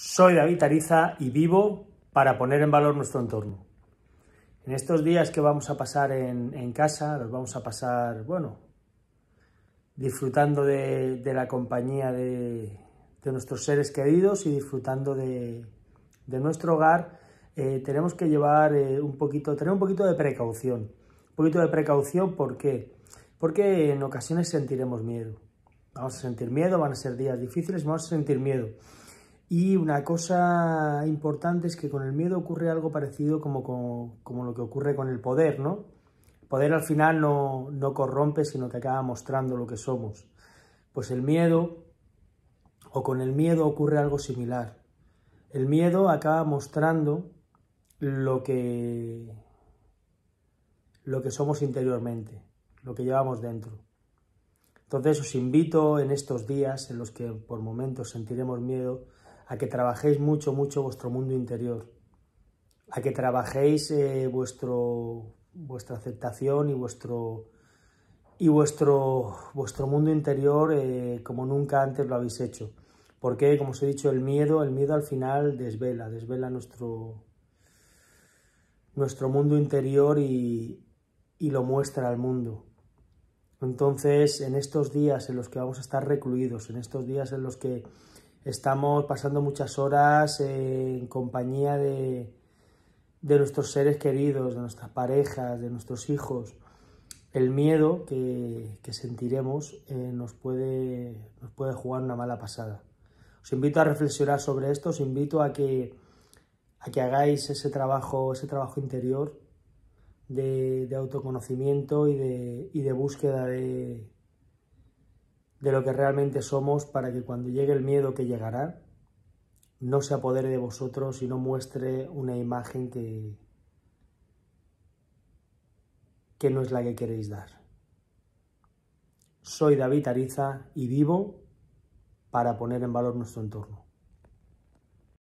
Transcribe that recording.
Soy David Ariza y vivo para poner en valor nuestro entorno. En estos días que vamos a pasar en, casa, los vamos a pasar, bueno, disfrutando de, la compañía de, nuestros seres queridos y disfrutando de, nuestro hogar, eh, tenemos que llevar eh, un poquito, tener un poquito de precaución. Un poquito de precaución, ¿por qué? Porque en ocasiones sentiremos miedo. Vamos a sentir miedo, van a ser días difíciles, vamos a sentir miedo. Y una cosa importante es que con el miedo ocurre algo parecido como, lo que ocurre con el poder, ¿no? El poder al final no, corrompe, sino que acaba mostrando lo que somos. Pues el miedo, o con el miedo ocurre algo similar. El miedo acaba mostrando lo que, lo que somos interiormente, lo que llevamos dentro. Entonces os invito en estos días en los que por momentos sentiremos miedo, a que trabajéis mucho, mucho vuestro mundo interior, a que trabajéis eh, vuestro, vuestra aceptación y vuestro, y vuestro, vuestro mundo interior eh, como nunca antes lo habéis hecho. Porque, como os he dicho, el miedo, el miedo al final desvela, desvela nuestro, nuestro mundo interior y lo muestra al mundo. Entonces, en estos días en los que vamos a estar recluidos, en estos días en los que estamos pasando muchas horas en compañía de, nuestros seres queridos, de nuestras parejas, de nuestros hijos. El miedo que, sentiremos eh, nos, puede, nos puede jugar una mala pasada. Os invito a reflexionar sobre esto, os invito a que, a que hagáis ese trabajo, ese trabajo interior de, autoconocimiento y de, y de búsqueda de, de lo que realmente somos para que cuando llegue el miedo que llegará, no se apodere de vosotros y no muestre una imagen que, que no es la que queréis dar. Soy David Ariza y vivo para poner en valor nuestro entorno.